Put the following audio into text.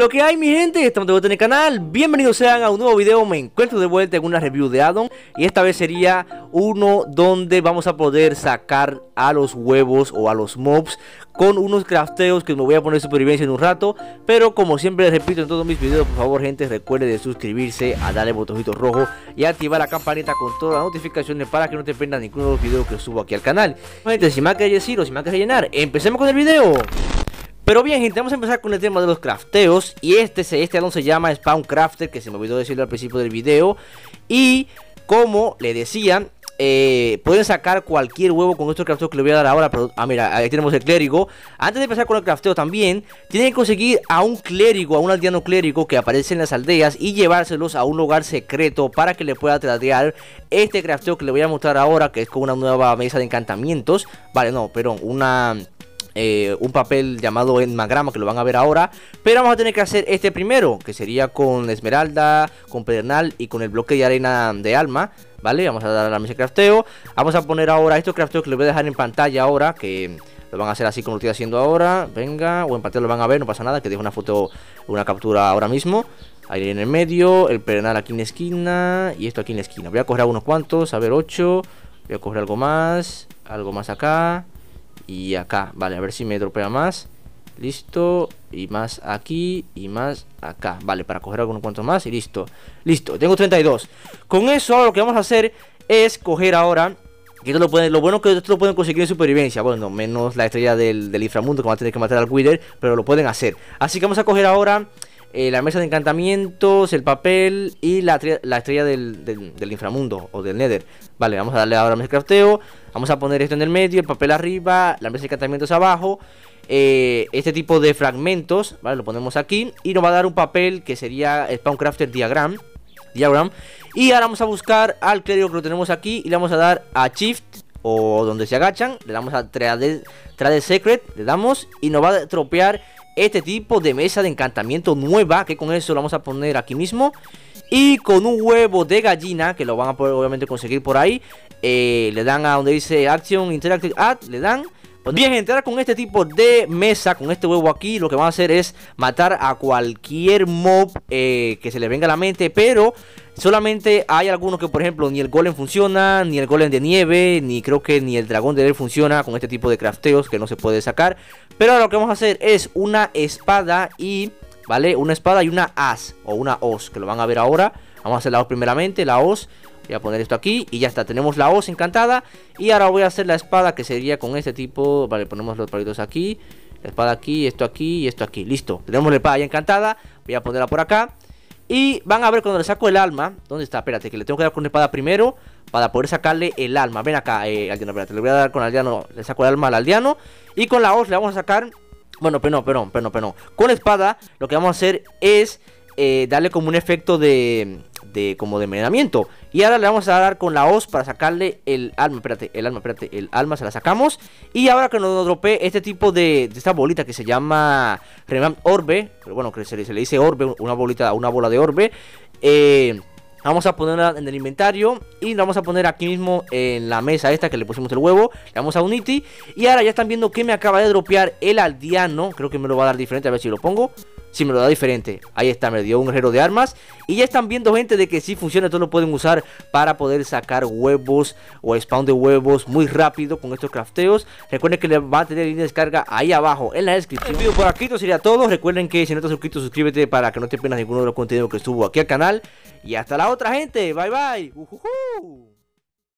lo que hay mi gente, estamos de vuelta en el canal Bienvenidos sean a un nuevo video, me encuentro de vuelta en una review de addon Y esta vez sería uno donde vamos a poder sacar a los huevos o a los mobs Con unos crafteos que me voy a poner supervivencia en un rato Pero como siempre les repito en todos mis videos, por favor gente recuerde de suscribirse A darle botoncito rojo y activar la campanita con todas las notificaciones Para que no te pierdas ninguno de los videos que subo aquí al canal Si sin más que decir o si más que rellenar, empecemos con el video pero bien, gente, vamos a empezar con el tema de los crafteos. Y este, este se llama Spawn Crafter, que se me olvidó decirlo al principio del video. Y como le decía, eh, pueden sacar cualquier huevo con estos crafteos que le voy a dar ahora. Pero, ah, mira, ahí tenemos el clérigo. Antes de empezar con el crafteo también, tienen que conseguir a un clérigo, a un aldeano clérigo que aparece en las aldeas y llevárselos a un lugar secreto para que le pueda tradear este crafteo que le voy a mostrar ahora, que es con una nueva mesa de encantamientos. Vale, no, pero una eh, un papel llamado Enmagrama, que lo van a ver ahora. Pero vamos a tener que hacer este primero, que sería con Esmeralda, con Pedernal y con el bloque de arena de alma. ¿Vale? Vamos a dar a la mesa crafteo. Vamos a poner ahora estos crafteos que les voy a dejar en pantalla ahora, que lo van a hacer así como lo estoy haciendo ahora. Venga, o en pantalla lo van a ver, no pasa nada, que dejo una foto, una captura ahora mismo. Ahí en el medio, el pedernal aquí en la esquina y esto aquí en la esquina. Voy a coger unos cuantos, a ver, 8. Voy a coger algo más, algo más acá y acá. Vale, a ver si me dropea más. Listo, y más aquí y más acá. Vale, para coger algunos cuantos más y listo. Listo, tengo 32. Con eso ahora lo que vamos a hacer es coger ahora... Que lo, pueden, lo bueno que esto lo pueden conseguir en supervivencia. Bueno, menos la estrella del, del inframundo que va a tener que matar al Wither, pero lo pueden hacer. Así que vamos a coger ahora eh, la mesa de encantamientos, el papel y la, estrella del, inframundo o del nether. Vale, vamos a darle ahora a crafteo. Vamos a poner esto en el medio, el papel arriba, la mesa de encantamientos abajo. Eh, este tipo de fragmentos, ¿vale? Lo ponemos aquí y nos va a dar un papel que sería Spawn Crafter Diagram. Diagram. Y ahora vamos a buscar al clérigo que lo tenemos aquí y le vamos a dar a Shift o donde se agachan. Le damos a Trade, Trade Secret, le damos y nos va a tropear este tipo de mesa de encantamiento nueva, que con eso lo vamos a poner aquí mismo. Y con un huevo de gallina, que lo van a poder obviamente conseguir por ahí. Eh, le dan a donde dice Action Interactive Ad, le dan. Pues bien, entrar con este tipo de mesa, con este huevo aquí, lo que van a hacer es matar a cualquier mob eh, que se le venga a la mente, pero Solamente hay algunos que, por ejemplo, ni el golem funciona, ni el golem de nieve, ni creo que ni el dragón de él funciona con este tipo de crafteos que no se puede sacar. Pero ahora lo que vamos a hacer es una espada y, ¿vale? Una espada y una as o una os, que lo van a ver ahora. Vamos a hacer la os primeramente, la os. Voy a poner esto aquí y ya está, tenemos la os encantada Y ahora voy a hacer la espada que sería con este tipo Vale, ponemos los palitos aquí La espada aquí, esto aquí y esto aquí Listo, tenemos la espada ya encantada Voy a ponerla por acá y van a ver cuando le saco el alma. ¿Dónde está? Espérate, que le tengo que dar con la espada primero. Para poder sacarle el alma. Ven acá, eh, aldeano. Espérate, le voy a dar con el aldeano. Le saco el alma al aldeano. Y con la hoz le vamos a sacar. Bueno, pero no, perdón, pero no, pero no. Con la espada, lo que vamos a hacer es eh, darle como un efecto de, como de envenenamiento. Y ahora le vamos a dar con la hoz para sacarle el alma. Espérate, el alma, espérate, el alma se la sacamos. Y ahora que nos drope este tipo de, esta bolita que se llama Orbe. Pero bueno, que se se le dice Orbe, una bolita, una bola de Orbe. Eh vamos a ponerla en el inventario y la vamos a poner aquí mismo en la mesa esta que le pusimos el huevo. Le damos a Unity y ahora ya están viendo que me acaba de dropear el aldeano. Creo que me lo va a dar diferente, a ver si lo pongo. Si me lo da diferente, ahí está, me dio un herrero de armas Y ya están viendo gente de que si funciona Esto lo pueden usar para poder sacar huevos O spawn de huevos muy rápido Con estos crafteos Recuerden que le va a tener línea de descarga ahí abajo En la descripción video por aquí, esto sería todo Recuerden que si no estás suscrito, suscríbete Para que no te pierdas ninguno de los contenidos que estuvo aquí al canal Y hasta la otra otra gente. Bye bye.